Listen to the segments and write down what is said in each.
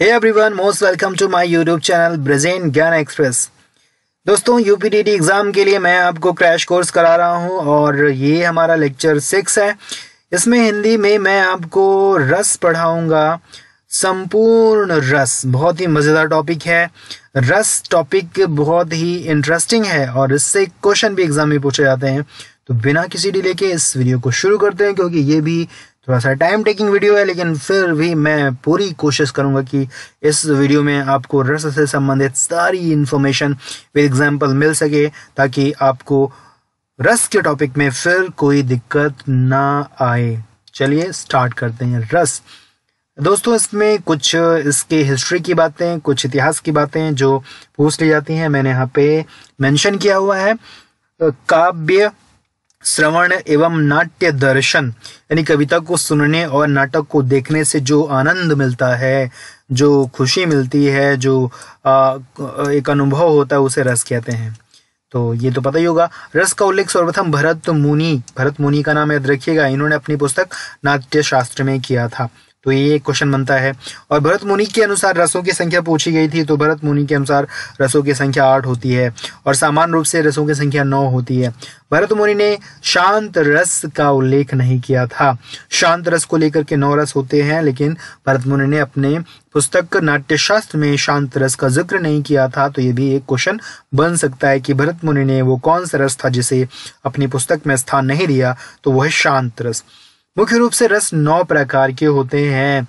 hey everyone most welcome to my YouTube channel Brajen Gyan Express दोस्तों यूपीडीटी exam के लिए मैं आपको क्रैश कोर्स करा रहा हूँ और ये हमारा लेक्चर सिक्स है इसमें हिंदी में मैं आपको रस पढ़ाऊँगा संपूर्ण रस बहुत ही मज़ेदार टॉपिक है रस टॉपिक बहुत ही इंटरेस्टिंग है और इससे क्वेश्चन भी एग्ज़ाम में पूछे जाते हैं तो बिना किसी डिले के इस वीडियो को शुरू करते हैं क्योंकि ये भी थोड़ा सा टाइम टेकिंग वीडियो है लेकिन फिर भी मैं पूरी कोशिश करूंगा कि इस वीडियो में आपको रस से संबंधित सारी इन्फॉर्मेशन विद एग्जाम्पल मिल सके ताकि आपको रस के टॉपिक में फिर कोई दिक्कत ना आए चलिए स्टार्ट करते हैं रस दोस्तों इसमें कुछ इसके हिस्ट्री की बातें कुछ इतिहास की बातें जो पूछ ली जाती हैं मैंने यहाँ पे मेंशन किया हुआ है काव्य श्रवण एवं नाट्य दर्शन यानी कविता को सुनने और नाटक को देखने से जो आनंद मिलता है जो खुशी मिलती है जो आ, एक अनुभव होता है उसे रस कहते हैं तो ये तो पता ही होगा रस का उल्लेख सर्वप्रथम भरत मुनि भरत मुनि का नाम याद रखिएगा इन्होंने अपनी पुस्तक नाट्य शास्त्र में किया था तो ये एक क्वेश्चन बनता है और भरत मुनि के अनुसार रसों की संख्या पूछी गई थी तो भरत मुनि के अनुसार रसों की संख्या आठ होती है और सामान्य रूप से रसों की संख्या नौ होती है भरत मुनि ने शांत रस का उल्लेख नहीं किया था शांत रस को लेकर के नौ रस होते हैं लेकिन भरत मुनि ने अपने पुस्तक नाट्यशास्त्र में शांत रस का जिक्र नहीं किया था तो ये भी एक क्वेश्चन बन सकता है कि भरत मुनि ने वो कौन सा रस था जिसे अपनी पुस्तक में स्थान नहीं दिया तो वह शांत रस मुख्य रूप से रस नौ प्रकार के होते हैं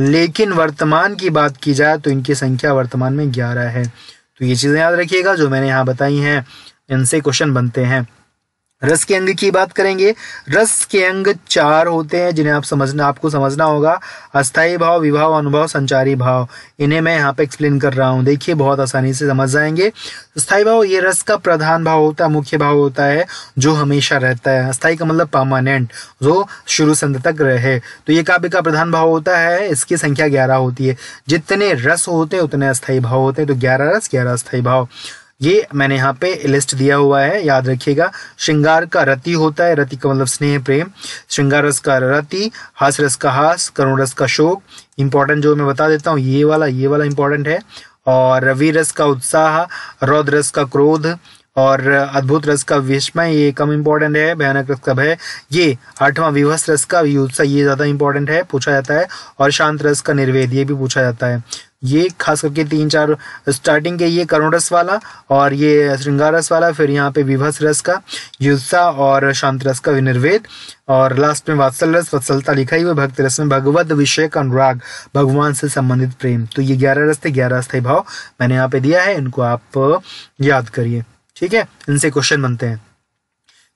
लेकिन वर्तमान की बात की जाए तो इनकी संख्या वर्तमान में ग्यारह है तो ये चीज़ें याद रखिएगा जो मैंने यहाँ बताई हैं इनसे क्वेश्चन बनते हैं रस के अंग की बात करेंगे रस के अंग चार होते हैं जिन्हें आप समझना आपको समझना होगा अस्थाई भाव विभाव अनुभव संचारी भाव इन्हें मैं यहाँ पे एक्सप्लेन कर रहा हूँ देखिए बहुत आसानी से समझ जाएंगे स्थाई भाव ये रस का प्रधान भाव होता है मुख्य भाव होता है जो हमेशा रहता है अस्थाई का मतलब परमानेंट जो शुरू से अंत तक रहे तो ये काव्य का प्रधान भाव होता है इसकी संख्या ग्यारह होती है जितने रस होते हैं उतने अस्थायी भाव होते हैं तो ग्यारह रस ग्यारह अस्थायी भाव ये मैंने यहाँ पे लिस्ट दिया हुआ है याद रखिएगा श्रृंगार का रति होता है रति का मतलब स्नेह प्रेम श्रृंगार रस का रति हास रस का हास करुण रस का शोक इंपॉर्टेंट जो मैं बता देता हूँ ये वाला ये वाला इंपॉर्टेंट है और रवि रस का उत्साह रौद्र रस का क्रोध और अद्भुत रस का विस्मय ये कम इम्पोर्टेंट है भयानक रस का भय ये आठवां विवस रस का उत्साह ये ज़्यादा इंपॉर्टेंट है पूछा जाता है और शांत रस का निर्वेद ये भी पूछा जाता है ये खास करके तीन चार स्टार्टिंग के ये करुण रस वाला और ये श्रृंगार रस वाला फिर यहाँ पे विभस रस का युद्धा और शांत रस का विनिर्वेद और लास्ट में वात्सल रस वत्सलता लिखा ही हुआ भक्त रस में भगवत विषय का अनुराग भगवान से संबंधित प्रेम तो ये ग्यारह रस थे ग्यारह स्थाई भाव मैंने यहाँ पे दिया है इनको आप याद करिए ठीक है इनसे क्वेश्चन बनते हैं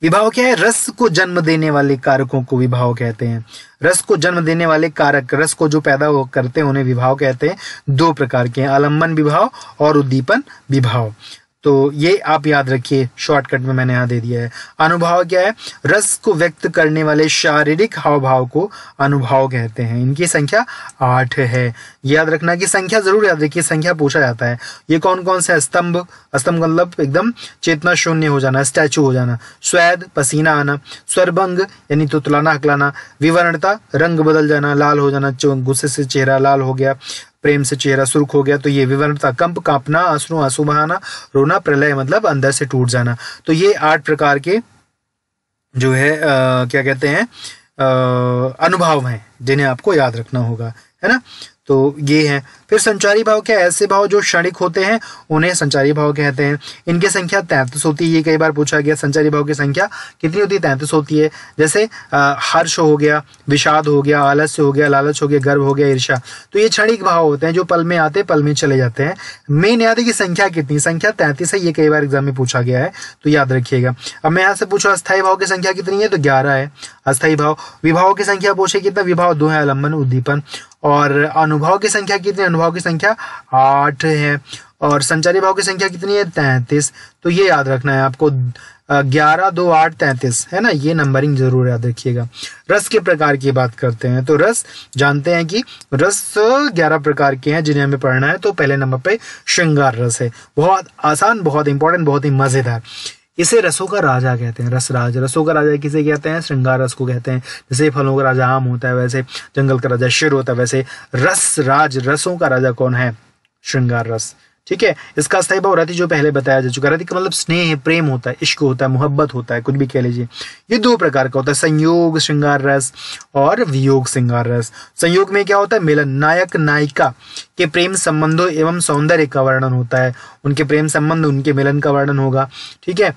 विभाव क्या है रस को जन्म देने वाले कारकों को विभाव कहते हैं रस को जन्म देने वाले कारक रस को जो पैदा हो करते हैं उन्हें विभाव कहते हैं दो प्रकार के हैं आलंबन विभाव और उद्दीपन विभाव तो ये आप याद रखिए शॉर्टकट में मैंने यहाँ दे दिया है अनुभाव क्या है रस को व्यक्त करने वाले शारीरिक हाव भाव को अनुभाव कहते हैं इनकी संख्या आठ है याद रखना की संख्या जरूर याद रखिए संख्या पूछा जाता है ये कौन कौन से स्तंभ स्तंभ मतलब एकदम चेतना शून्य हो जाना स्टैचू हो जाना स्वैद पसीना आना स्वरभंग यानी तुतलाना हकलाना विवरणता रंग बदल जाना लाल हो जाना गुस्से से चेहरा लाल हो गया प्रेम से चेहरा सुर्ख हो गया तो ये विवरणता कंप कांपना आंसू आंसू बहाना रोना प्रलय मतलब अंदर से टूट जाना तो ये आठ प्रकार के जो है आ, क्या कहते हैं अनुभव हैं जिन्हें आपको याद रखना होगा है ना तो ये है फिर संचारी भाव क्या ऐसे भाव जो क्षणिक होते हैं उन्हें संचारी भाव कहते हैं इनकी संख्या तैंतीस होती है ये कई बार पूछा गया संचारी भाव की संख्या कितनी होती है तैंतीस होती है जैसे हर्ष हो गया विषाद हो गया आलस्य हो गया लालच हो गया गर्व हो गया ईर्षा तो ये क्षणिक भाव होते हैं जो पल में आते पल में चले जाते हैं मेन याद है कि संख्या कितनी संख्या तैंतीस है ये कई बार एग्जाम में पूछा गया है तो याद रखिएगा अब मैं यहाँ से पूछू अस्थायी भाव की संख्या कितनी है तो ग्यारह है अस्थायी भाव विभाव की संख्या पूछे कितना विभाव दो है आलम्बन उद्दीपन और अनुभव की संख्या कितनी भाव की संख्या आठ है और संचारी भाव की संख्या कितनी है तैंतीस तो ये याद रखना है आपको ग्यारह दो आठ तैंतीस है ना ये नंबरिंग जरूर याद रखिएगा रस के प्रकार की बात करते हैं तो रस जानते हैं कि रस ग्यारह प्रकार के हैं जिन्हें हमें पढ़ना है तो पहले नंबर पे श्रृंगार रस है बहुत आसान बहुत इंपॉर्टेंट बहुत ही मज़ेदार इसे रसों का राजा कहते हैं रसराज रसों का राजा किसे कहते हैं श्रृंगार रस को कहते हैं जैसे फलों का राजा आम होता है वैसे जंगल का राजा शेर होता है वैसे रस राज रसों का राजा कौन है श्रृंगार रस ठीक है इसका स्थायी भाव रति जो पहले बताया जा चुका रति का मतलब स्नेह प्रेम होता है इश्क होता है मोहब्बत होता है कुछ भी कह लीजिए ये दो प्रकार का होता है संयोग श्रृंगार रस और वियोग श्रृंगार रस संयोग में क्या होता है मिलन नायक नायिका के प्रेम संबंधों एवं सौंदर्य का वर्णन होता है उनके प्रेम संबंध उनके मिलन का वर्णन होगा ठीक है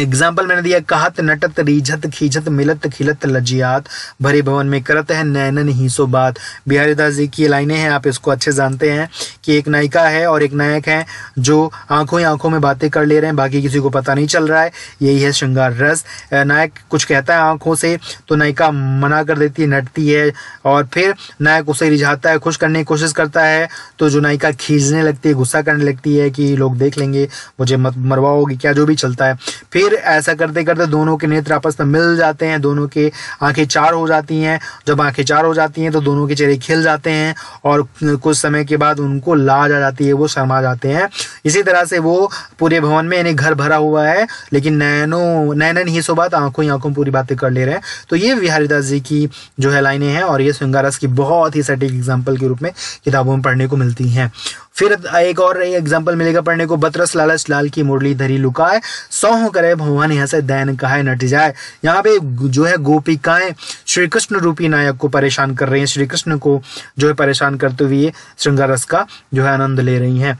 एग्जाम्पल मैंने दिया कहत नटत रीझत खीझत मिलत खिलत लजियात भरे भवन में करत है नैनन ही सो बात बिहारी दास जी की लाइनें हैं आप इसको अच्छे जानते हैं कि एक नायिका है और एक नायक है जो आंखों ही आंखों में बातें कर ले रहे हैं बाकी किसी को पता नहीं चल रहा है यही है श्रृंगार रस नायक कुछ कहता है आंखों से तो नायिका मना कर देती है नटती है और फिर नायक उसे रिझाता है खुश करने की कोशिश करता है तो जो नायिका खींचने लगती है गुस्सा करने लगती है कि लोग देख लेंगे मुझे मत मरवाओगी क्या जो भी चलता है फिर फिर ऐसा करते करते दोनों के नेत्र आपस में मिल जाते हैं दोनों के आंखें चार हो जाती हैं जब आंखें चार हो जाती हैं तो दोनों के चेहरे खिल जाते हैं और कुछ समय के बाद उनको लाज आ जाती है वो शर्मा जाते हैं इसी तरह से वो पूरे भवन में यानी घर भरा हुआ है लेकिन नैनो नैनन ही सो बात आंखों ही आंखों पूरी बातें कर ले रहे हैं तो ये विहारीदास जी की जो है लाइने हैं और ये श्रृंगारस की बहुत ही सटीक एग्जाम्पल के रूप में किताबों में पढ़ने को मिलती हैं फिर एक और एग्जाम्पल मिलेगा पढ़ने को बतरस लालच लाल की मुरली धरी लुकाए सौह करे भगवान यहाँ से दैन कहा नट जाए यहाँ पे जो है गोपिकाएं श्री कृष्ण रूपी नायक को परेशान कर रही हैं श्री कृष्ण को जो है परेशान करते हुए श्रृंगारस का जो है आनंद ले रही हैं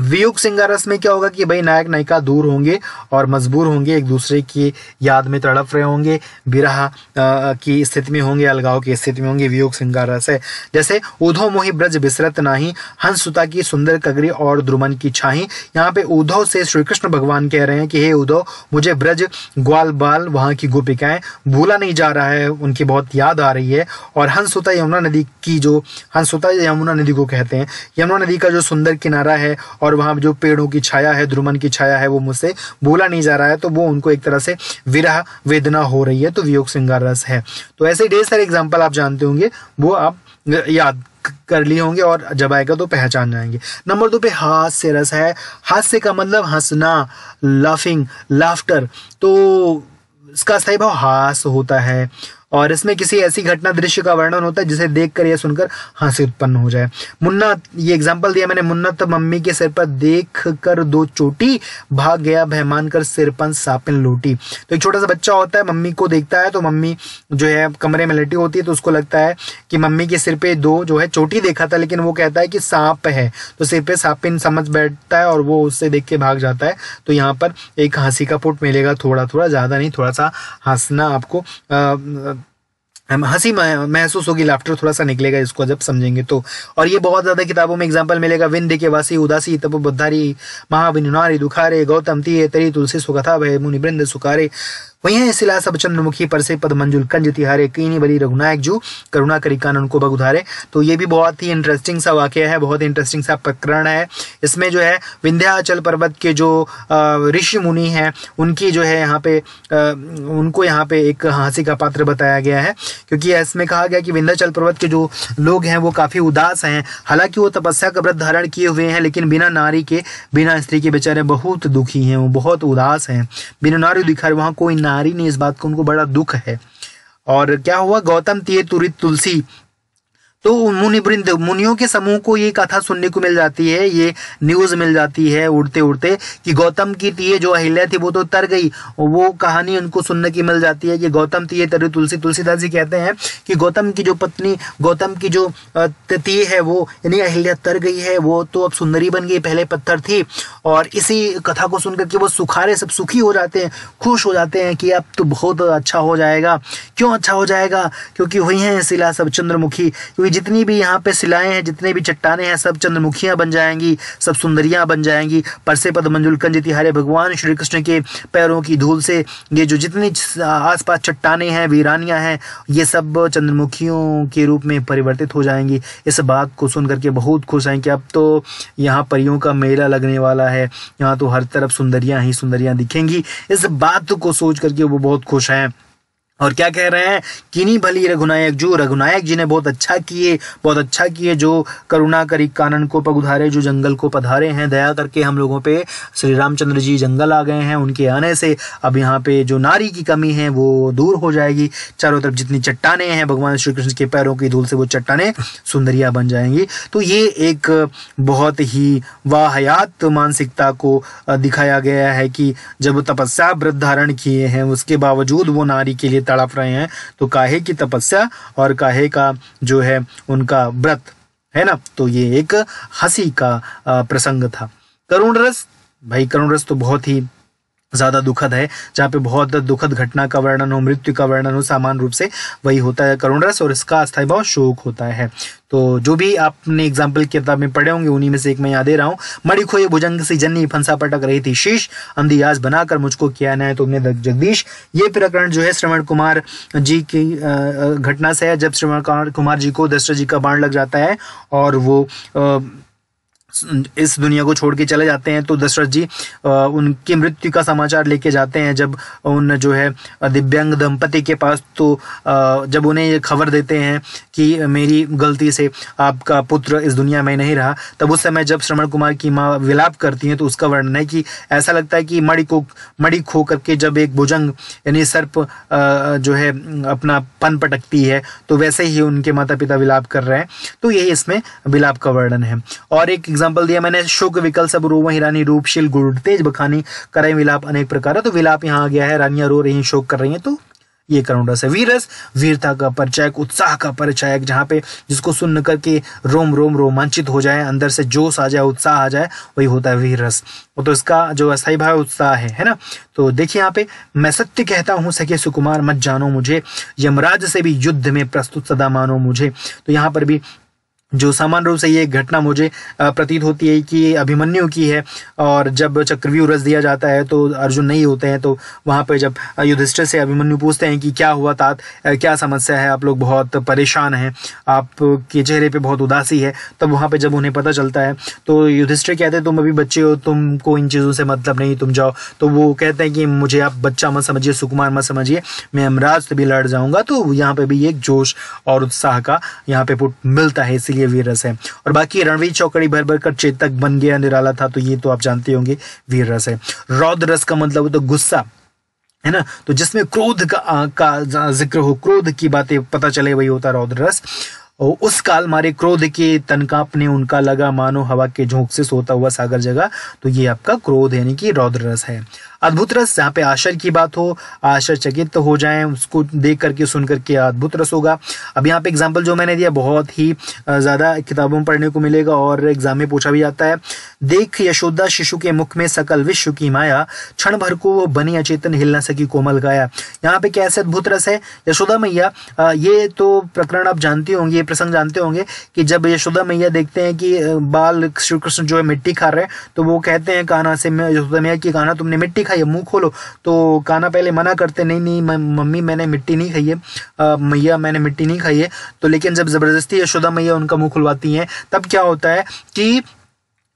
वियुग सिंगारस में क्या होगा कि भाई नायक नायिका दूर होंगे और मजबूर होंगे एक दूसरे की याद में तड़प रहे होंगे बिरह की स्थिति में होंगे अलगाव की स्थिति में होंगे वियोग सिंगारस है जैसे उधो मोहि ब्रज बिसरत नाही हंसुता की सुंदर कगरी और द्रुमन की छाही यहाँ पे उद्धव से श्री कृष्ण भगवान कह रहे हैं कि हे उधो मुझे ब्रज ग्वाल बाल वहाँ की गोपिकाएं भूला नहीं जा रहा है उनकी बहुत याद आ रही है और हंसुता यमुना नदी की जो हंसुता यमुना नदी को कहते हैं यमुना नदी का जो सुंदर किनारा है और और वहाँ जो पेड़ों की छाया है द्रुमन की छाया है वो मुझसे बोला नहीं जा रहा है तो वो उनको एक तरह से विरह वेदना हो रही है तो वियोग सिंगार रस है तो ऐसे ढेर सारे एग्जाम्पल आप जानते होंगे वो आप याद कर लिए होंगे और जब आएगा तो पहचान जाएंगे नंबर दो पे हास्य रस है हास्य का मतलब हंसना लाफिंग लाफ्टर तो इसका सही भाव हास होता है और इसमें किसी ऐसी घटना दृश्य का वर्णन होता है जिसे देखकर या सुनकर हंसी उत्पन्न हो जाए मुन्ना ये एग्जाम्पल दिया मैंने मुन्ना तो मम्मी के सिर पर देख कर दो चोटी भाग गया बहमान कर सिरपन सापिन लोटी तो एक छोटा सा बच्चा होता है मम्मी को देखता है तो मम्मी जो है कमरे में लटी होती है तो उसको लगता है कि मम्मी के सिर पे दो जो है चोटी देखा था लेकिन वो कहता है कि सांप है तो सिर पे सापिन समझ बैठता है और वो उससे देख के भाग जाता है तो यहाँ पर एक हंसी का पुट मिलेगा थोड़ा थोड़ा ज़्यादा नहीं थोड़ा सा हंसना आपको हंसी महसूस होगी लाफ्टर थोड़ा सा निकलेगा इसको जब समझेंगे तो और ये बहुत ज़्यादा किताबों में एग्जाम्पल मिलेगा विन्द के वासी उदासी तप बुद्धारी महाविनारी दुखारे गौतम तीय तरी तुलसी सुकथा भय मुनिबृंद सुखारे वहीं है शिला सब चंद्रमुखी से पद मंजुल कंज तिहारे कीनी बली रघुनायक जू करुणा करी कानन को बगुधारे तो ये भी बहुत ही इंटरेस्टिंग सा वाक्य है बहुत इंटरेस्टिंग सा प्रकरण है इसमें जो है विंध्याचल पर्वत के जो ऋषि मुनि हैं उनकी जो है यहाँ पे उनको यहाँ पे एक हाँसी का पात्र बताया गया है क्योंकि इसमें कहा गया कि विंध्याचल पर्वत के जो लोग हैं वो काफ़ी उदास हैं हालांकि वो तपस्या का व्रत धारण किए हुए हैं लेकिन बिना नारी के बिना स्त्री के बेचारे बहुत दुखी हैं वो बहुत उदास हैं बिना नारी दिखा वहाँ कोई नारी ने इस बात को उनको बड़ा दुख है और क्या हुआ गौतम तीय तुरित तुलसी तो मुनि वृंद मुनियों के समूह को ये कथा सुनने को मिल जाती है ये न्यूज मिल जाती है उड़ते उड़ते कि गौतम की तीय जो अहिल्या थी वो तो तर गई वो कहानी उनको सुनने की मिल जाती है कि गौतम तीय तर तुलसी तुलसीदास जी कहते हैं कि गौतम की जो पत्नी गौतम की जो तीय है वो यानी अहिल्या तर गई है वो तो अब सुंदरी बन गई पहले पत्थर थी और इसी कथा को सुनकर के वो सुखारे सब सुखी हो जाते हैं खुश हो जाते हैं कि अब तो बहुत अच्छा हो जाएगा क्यों अच्छा हो जाएगा क्योंकि हुई हैं शिला सब चंद्रमुखी क्योंकि जितनी भी यहाँ पे सिलाएं हैं जितने भी चट्टाने हैं सब चंद्रमुखियाँ बन जाएंगी सब सुंदरियाँ बन जाएंगी परसे पद मंजुलकन हरे भगवान श्री कृष्ण के पैरों की धूल से ये जो जितनी आसपास चट्टाने हैं वीरानियाँ हैं ये सब चंद्रमुखियों के रूप में परिवर्तित हो जाएंगी इस बात को सुन करके बहुत खुश हैं कि अब तो यहाँ परियों का मेला लगने वाला है यहाँ तो हर तरफ सुंदरियाँ ही सुंदरियाँ दिखेंगी इस बात को सोच करके वो बहुत खुश हैं और क्या कह रहे हैं किनी भली रघुनायक जो रघुनायक जी ने बहुत अच्छा किए बहुत अच्छा किए जो करुणा करी कानन को पगुधारे जो जंगल को पधारे हैं दया करके हम लोगों पे श्री रामचंद्र जी जंगल आ गए हैं उनके आने से अब यहाँ पे जो नारी की कमी है वो दूर हो जाएगी चारों तरफ जितनी चट्टाने हैं भगवान श्री कृष्ण के पैरों की धूल से वो चट्टाने सुंदरिया बन जाएंगी तो ये एक बहुत ही वाहयात मानसिकता को दिखाया गया है कि जब तपस्या व्रत धारण किए हैं उसके बावजूद वो नारी के लिए तड़प रहे हैं तो काहे की तपस्या और काहे का जो है उनका व्रत है ना तो ये एक हंसी का प्रसंग था करुण रस भाई करुण रस तो बहुत ही ज्यादा दुखद है जहाँ पे बहुत दुखद घटना का वर्णन हो मृत्यु का वर्णन हो सामान्य रूप से वही होता है करुण रस और इसका अस्थायी भाव शोक होता है तो जो भी आपने एग्जाम्पल की किताब में पढ़े होंगे उन्हीं में से एक मैं याद दे रहा हूँ मड़ी खोए भुजंग सी जन्नी फंसा पटक रही थी शीश अंधियाज बनाकर मुझको किया न्याय तुमने तो जगदीश ये प्रकरण जो है श्रवण कुमार जी की घटना से है जब श्रवण कुमार जी को दशरथ जी का बाण लग जाता है और वो आ, इस दुनिया को छोड़ के चले जाते हैं तो दशरथ जी उनकी मृत्यु का समाचार लेके जाते हैं जब उन जो है दिव्यांग दंपति के पास तो जब उन्हें ये खबर देते हैं कि मेरी गलती से आपका पुत्र इस दुनिया में नहीं रहा तब उस समय जब श्रवण कुमार की माँ विलाप करती हैं तो उसका वर्णन है कि ऐसा लगता है कि मड़ी को मड़ी खो करके जब एक भुजंग यानी सर्प जो है अपना पन पटकती है तो वैसे ही उनके माता पिता विलाप कर रहे हैं तो यही इसमें विलाप का वर्णन है और एक एग्जाम एग्जाम्पल दिया मैंने शुक विकल सब रोवा हिरानी रूपशील गुड़ तेज बखानी करें विलाप अनेक प्रकार है तो विलाप यहाँ आ गया है रानियां रो रही शोक कर रही है तो ये करुणा से वीरस वीरता का परिचायक उत्साह का परिचायक जहाँ पे जिसको सुन करके रोम रोम रोमांचित हो जाए अंदर से जोश आ जाए उत्साह आ जाए वही होता है वीरस वो तो इसका जो अस्थाई भाव उत्साह है है ना तो देखिए यहाँ पे मैं सत्य कहता हूँ सके सुकुमार मत जानो मुझे यमराज से भी युद्ध में प्रस्तुत सदा मानो मुझे तो यहाँ पर भी जो सामान्य रूप से ये घटना मुझे प्रतीत होती है कि अभिमन्यु की है और जब चक्रव्यूह रस दिया जाता है तो अर्जुन नहीं होते हैं तो वहाँ पर जब युधिष्ठिर से अभिमन्यु पूछते हैं कि क्या हुआ तात क्या समस्या है आप लोग बहुत परेशान हैं आपके चेहरे पे बहुत उदासी है तब तो वहाँ पर जब उन्हें पता चलता है तो युधिष्ठिर कहते हैं तुम अभी बच्चे हो तुमको इन चीज़ों से मतलब नहीं तुम जाओ तो वो कहते हैं कि मुझे आप बच्चा मत समझिए सुकुमार मत समझिए मैं अमराज से भी लड़ जाऊँगा तो यहाँ पर भी एक जोश और उत्साह का यहाँ पे मिलता है इसीलिए लिए वीर है और बाकी रणवीर चौकड़ी भर भर कर चेतक बन गया निराला था तो ये तो आप जानते होंगे वीरस है रौद रस का मतलब तो गुस्सा है ना तो जिसमें क्रोध का, आ, का जिक्र हो क्रोध की बातें पता चले वही होता रौद रस उस काल मारे क्रोध के तनकापने उनका लगा मानो हवा के झोंक से सोता हुआ सागर जगह तो ये आपका क्रोध यानी कि रौद्र रस है अद्भुत रस जहाँ पे आश्चर्य की बात हो चकित हो जाए उसको देख करके सुन करके अद्भुत रस होगा अब यहाँ पे एग्जाम्पल जो मैंने दिया बहुत ही ज़्यादा किताबों में पढ़ने को मिलेगा और एग्जाम में पूछा भी जाता है देख यशोदा शिशु के मुख में सकल विश्व की माया क्षण भर को वो बनी अचेतन हिल ना सकी कोमल गाया यहाँ पे कैसे अद्भुत रस है यशोदा मैया ये तो प्रकरण आप जानते होंगे ये प्रसंग जानते होंगे कि जब यशोदा मैया देखते हैं कि बाल श्री कृष्ण जो है मिट्टी खा रहे हैं तो वो कहते हैं काना से यशोदा मैया की काना तुमने मिट्टी ये मुंह खोलो तो काना पहले मना करते नहीं नहीं मम्मी मैंने मिट्टी नहीं खाई है मैया मैंने मिट्टी नहीं खाई है तो लेकिन जब ज़बरदस्ती यशोदा मैया उनका मुंह खुलवाती हैं तब क्या होता है कि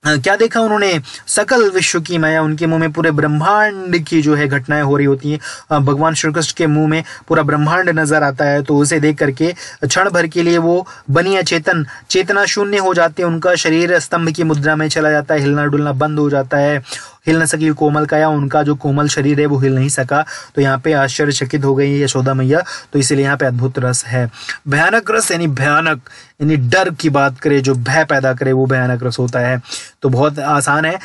क्या देखा उन्होंने सकल विश्व की माया उनके मुंह में पूरे ब्रह्मांड की जो है घटनाएं हो रही होती हैं भगवान श्री कृष्ण के मुंह में पूरा ब्रह्मांड नजर आता है तो उसे देख करके क्षण भर के लिए वो बनी अचेतन चेतना शून्य हो जाती है उनका शरीर स्तंभ की मुद्रा में चला जाता है हिलना डुलना बंद हो जाता है हिल न सकी कोमल का या उनका जो कोमल शरीर है वो हिल नहीं सका तो यहाँ पे आश्चर्यचकित हो गई यशोदा मैया तो इसीलिए यहाँ पे अद्भुत रस है भयानक रस यानी भयानक यानी डर की बात करे जो भय पैदा करे वो भयानक रस होता है तो बहुत आसान है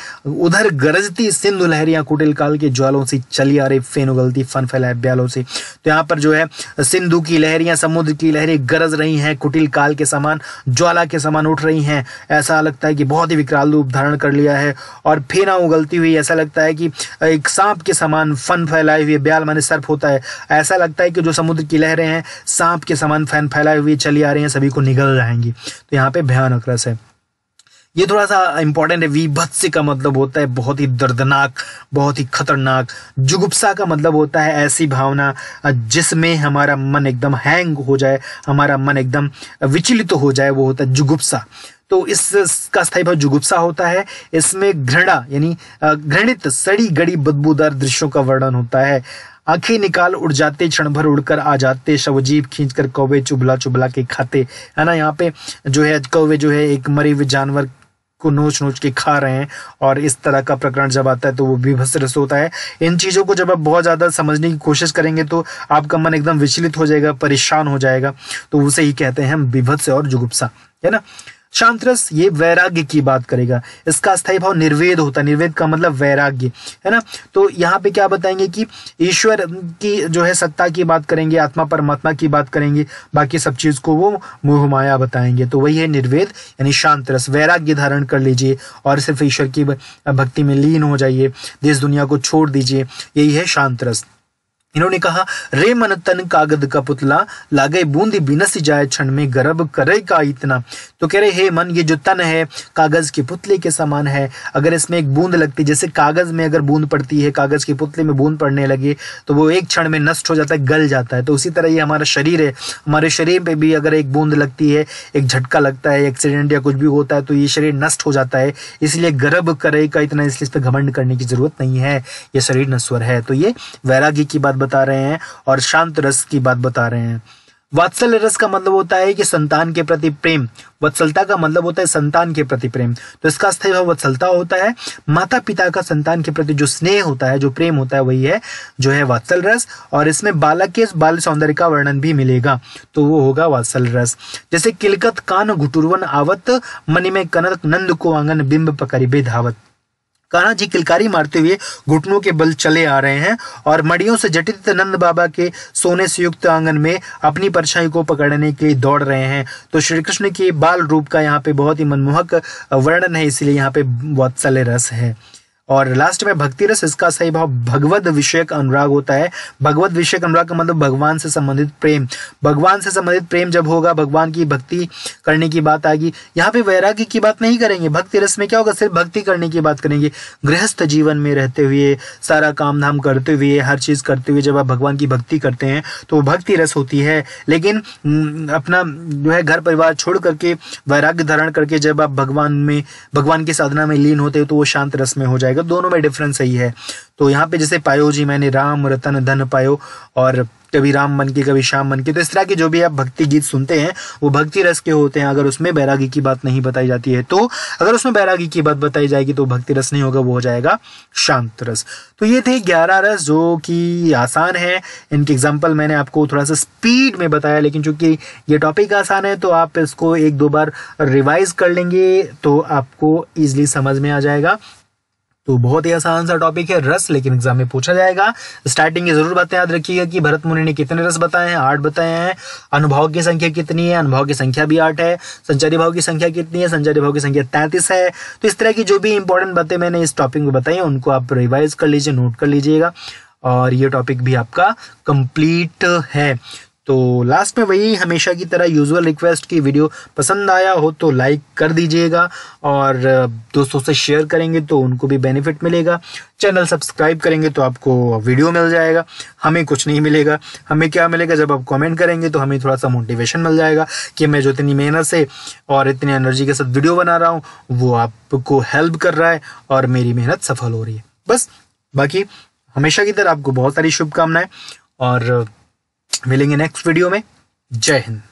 उधर गरजती सिंधु लहरियां कुटिल काल के ज्वालों से चली आ रही फेन उगलती फन फैलाए ब्यालों से तो यहाँ पर जो है सिंधु की लहरियां समुद्र की लहरें गरज रही हैं कुटिल काल के समान ज्वाला के समान उठ रही हैं ऐसा लगता है कि बहुत ही विकराल रूप धारण कर लिया है और फेना उगलती हुई हुई ऐसा लगता है कि एक सांप के समान फन फैलाए हुए ब्याल माने सर्प होता है ऐसा लगता है कि जो समुद्र की लहरें हैं सांप के समान फैन फैलाए हुए चली आ रही हैं सभी को निगल जाएंगी तो यहाँ पे भयानक रस है ये थोड़ा सा इंपॉर्टेंट है विभत्स का मतलब होता है बहुत ही दर्दनाक बहुत ही खतरनाक जुगुप्सा का मतलब होता है ऐसी भावना जिसमें हमारा मन एकदम हैंग हो जाए हमारा मन एकदम विचलित तो हो जाए वो होता है जुगुप्सा तो इसका स्थायी भाव जुगुप्सा होता है इसमें घृणा यानी घृणित सड़ी गड़ी बदबूदार दृश्यों का वर्णन होता है आंखें निकाल उड़ जाते क्षण भर उड़कर आ जाते शवजीव खींच कर कौवे चुबला चुबला के खाते है ना यहाँ पे जो है कौवे जो है एक मरे हुए जानवर को नोच नोच के खा रहे हैं और इस तरह का प्रकरण जब आता है तो वो विभस रस होता है इन चीज़ों को जब आप बहुत ज़्यादा समझने की कोशिश करेंगे तो आपका मन एकदम विचलित हो जाएगा परेशान हो जाएगा तो उसे ही कहते हैं हम विभत्स और जुगुप्सा है ना शांतरस ये वैराग्य की बात करेगा इसका अस्थायी भाव निर्वेद होता है निर्वेद का मतलब वैराग्य है ना तो यहाँ पे क्या बताएंगे कि ईश्वर की जो है सत्ता की बात करेंगे आत्मा परमात्मा की बात करेंगे बाकी सब चीज को वो मोह माया बताएंगे तो वही है निर्वेद यानी शांतरस वैराग्य धारण कर लीजिए और सिर्फ ईश्वर की भक्ति में लीन हो जाइए देश दुनिया को छोड़ दीजिए यही है शांतरस इन्होंने कहा रे मन तन कागद का पुतला लागे बूंदी बिनस जाए क्षण में गर्भ करे का इतना तो कह रहे हे मन ये जो तन है कागज के पुतले के समान है अगर इसमें एक बूंद लगती जैसे कागज में अगर बूंद पड़ती है कागज के पुतले में बूंद पड़ने लगी तो वो एक क्षण में नष्ट हो जाता है गल जाता है तो उसी तरह ये हमारा शरीर है हमारे शरीर पर भी अगर एक बूंद लगती है एक झटका लगता है एक्सीडेंट या कुछ भी होता है तो ये शरीर नष्ट हो जाता है इसलिए गर्भ करे का इतना इसलिए इस पर घमंड करने की जरूरत नहीं है यह शरीर नस्वर है तो ये वैराग्य की बात बता रहे हैं और शांत रस की बात बता रहे हैं वात्सल्य रस का मतलब होता है कि संतान के प्रति प्रेम वत्सलता का मतलब होता है संतान के प्रति प्रेम तो इसका स्थायी भाव वत्सलता होता है माता पिता का संतान के प्रति जो स्नेह होता है जो प्रेम होता है वही है जो है वात्सल रस और इसमें बालक के बाल सौंदर्य का वर्णन भी मिलेगा तो वो होगा वात्सल रस जैसे किलकत कान घुटुरवन आवत मनी में कनक नंद को आंगन बिंब पकड़ी बेधावत कान्हा जी किलकारी मारते हुए घुटनों के बल चले आ रहे हैं और मड़ियों से जटित नंद बाबा के सोने से युक्त आंगन में अपनी परछाई को पकड़ने के लिए दौड़ रहे हैं तो श्री कृष्ण के बाल रूप का यहाँ पे बहुत ही मनमोहक वर्णन है इसलिए यहाँ पे बहुत सले रस है और लास्ट में भक्ति रस इसका सही भाव भगवत विषयक अनुराग होता है भगवत विषयक अनुराग का मतलब भगवान से संबंधित प्रेम भगवान से संबंधित प्रेम जब होगा भगवान की भक्ति करने की बात आएगी यहाँ पे वैराग्य की बात नहीं करेंगे भक्ति रस में क्या होगा सिर्फ भक्ति करने की बात करेंगे गृहस्थ जीवन में रहते हुए सारा काम धाम करते हुए हर चीज करते हुए जब आप भगवान की भक्ति करते हैं तो भक्ति रस होती है लेकिन अपना जो है घर परिवार छोड़ करके वैराग्य धारण करके जब आप भगवान में भगवान की साधना में लीन होते हो तो वो शांत रस में हो जाएगा जाएगा तो दोनों में डिफरेंस सही है तो यहाँ पे जैसे पायो जी मैंने राम रतन धन पायो और कभी राम मन के कभी श्याम मन के तो इस तरह के जो भी आप भक्ति गीत सुनते हैं वो भक्ति रस के होते हैं अगर उसमें बैरागी की बात नहीं बताई जाती है तो अगर उसमें बैरागी की बात बताई जाएगी तो भक्ति रस नहीं होगा वो हो जाएगा शांत रस तो ये थे ग्यारह रस जो कि आसान है इनके एग्जाम्पल मैंने आपको थोड़ा सा स्पीड में बताया लेकिन चूंकि ये टॉपिक आसान है तो आप इसको एक दो बार रिवाइज कर लेंगे तो आपको ईजिली समझ में आ जाएगा तो बहुत ही आसान सा टॉपिक है रस लेकिन एग्जाम में पूछा जाएगा स्टार्टिंग की जरूर बातें याद रखिएगा कि भरत मुनि ने कितने रस बताए हैं आठ बताए हैं अनुभाव की संख्या कितनी है अनुभाव की संख्या भी आठ है संचारी भाव की संख्या कितनी है संचारी भाव की संख्या तैंतीस है तो इस तरह की जो भी इंपॉर्टेंट बातें मैंने इस टॉपिक में बताई उनको आप रिवाइज कर लीजिए नोट कर लीजिएगा और ये टॉपिक भी आपका कंप्लीट है तो लास्ट में वही हमेशा की तरह यूजुअल रिक्वेस्ट की वीडियो पसंद आया हो तो लाइक कर दीजिएगा और दोस्तों से शेयर करेंगे तो उनको भी बेनिफिट मिलेगा चैनल सब्सक्राइब करेंगे तो आपको वीडियो मिल जाएगा हमें कुछ नहीं मिलेगा हमें क्या मिलेगा जब आप कमेंट करेंगे तो हमें थोड़ा सा मोटिवेशन मिल जाएगा कि मैं जो इतनी मेहनत से और इतनी एनर्जी के साथ वीडियो बना रहा हूँ वो आपको हेल्प कर रहा है और मेरी मेहनत सफल हो रही है बस बाकी हमेशा की तरह आपको बहुत सारी शुभकामनाएं और मिलेंगे नेक्स्ट वीडियो में जय हिंद